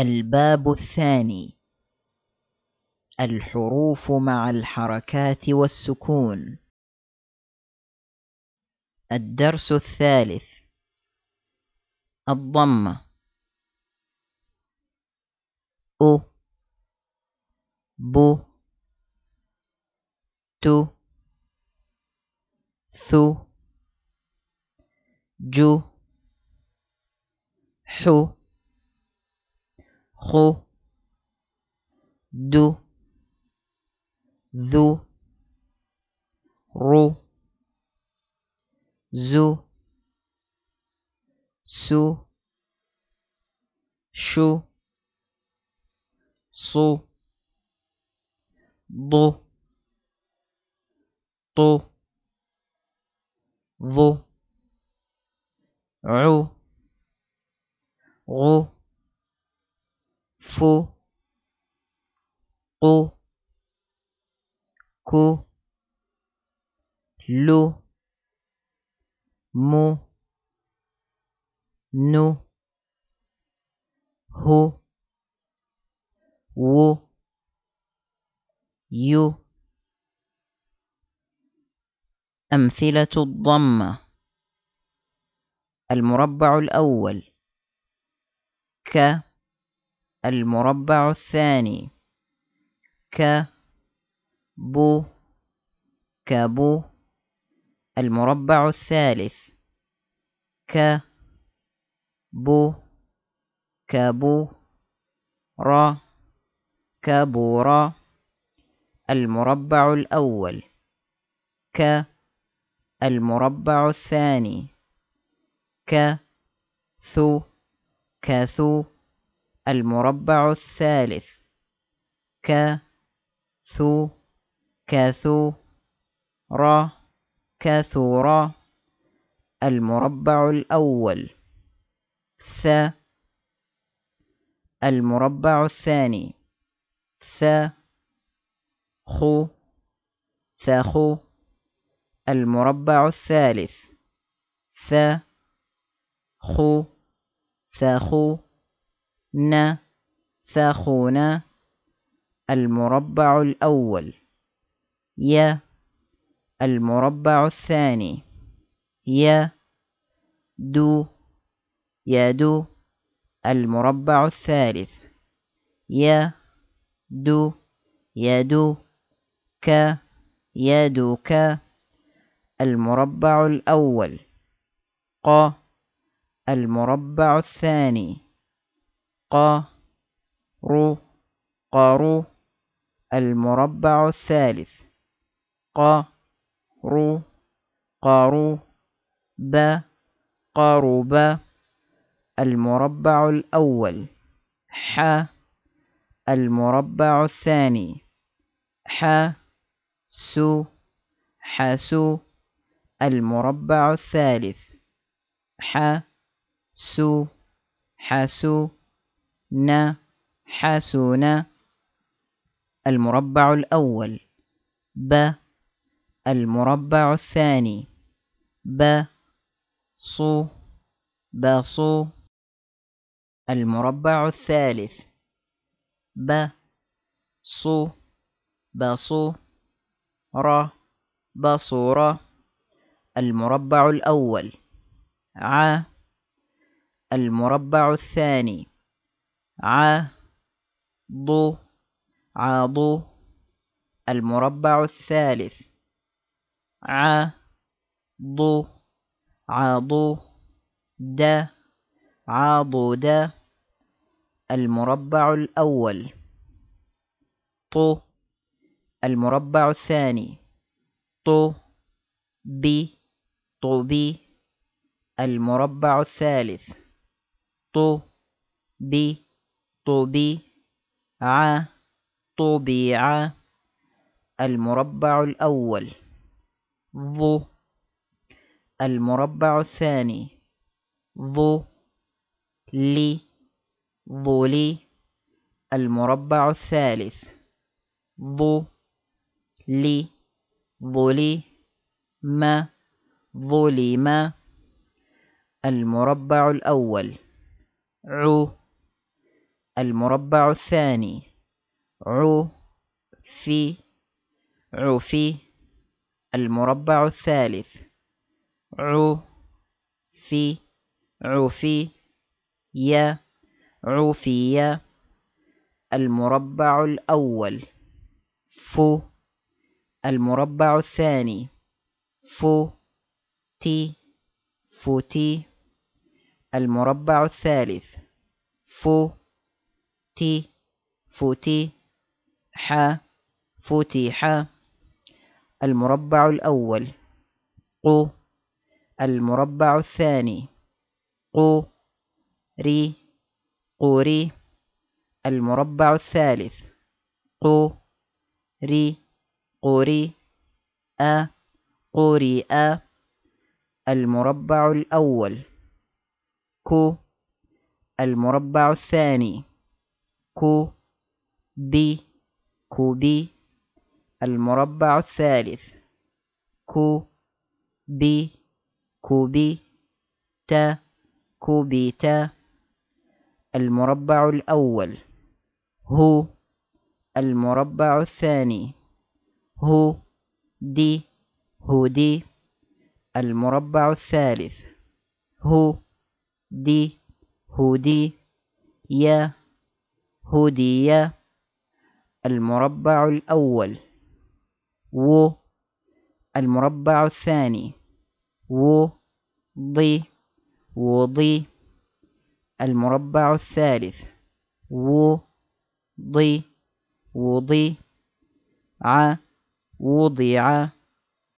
الباب الثاني الحروف مع الحركات والسكون الدرس الثالث الضمة أو بو تو ثو جو ح ro, do, zo, ro, zu, SU so, do, to, vo, فو قو كو لو مو نو هو وو يو أمثلة الضمة المربع الأول ك المربع الثاني ك بو كبو المربع الثالث ك بو كبو را كبورا المربع الأول ك المربع الثاني ك ثو كثو المربع الثالث ك ثو كثو را كثورا المربع الأول ث المربع الثاني ث خو ثخو المربع الثالث ث خو ثخو ثاخونا المربع الأول ي المربع الثاني ي دو يد المربع الثالث ي دو يد ك ك المربع الأول ق المربع الثاني قا رو قارو المربع الثالث قا رو قارو با قارو المربع الأول ح المربع الثاني ح سو حسو المربع الثالث ح سو حسو ن حسن المربع الأول ب المربع الثاني ب ص ص المربع الثالث ب ص ص ر ر المربع الأول ع المربع الثاني ع ض ض المربع الثالث ع ض ض د ع د المربع الأول ط المربع الثاني ط ب ب المربع الثالث ط ب طبيعة طبيعة المربع الأول ظ المربع الثاني ظ لي ظلي المربع الثالث ظ لي ظلي ما ما المربع الأول عو المربع الثاني عو في عو في المربع الثالث عو في عو في يا عو في يا المربع الأول فو المربع الثاني فو تي فو تي المربع الثالث فو تي فوتي ح حا المربع الأول قو المربع الثاني قو ري قوري المربع الثالث قو ري قوري أ قوري أ المربع الأول كو المربع الثاني كو بي كو بي المربع الثالث كو بي كو بي تا كو بي تا المربع الأول هو المربع الثاني هو دي هو دي المربع الثالث هو دي هو دي يا هدي المربع الأول و المربع الثاني و ضي وضي المربع الثالث و ضي وضي ع وضيع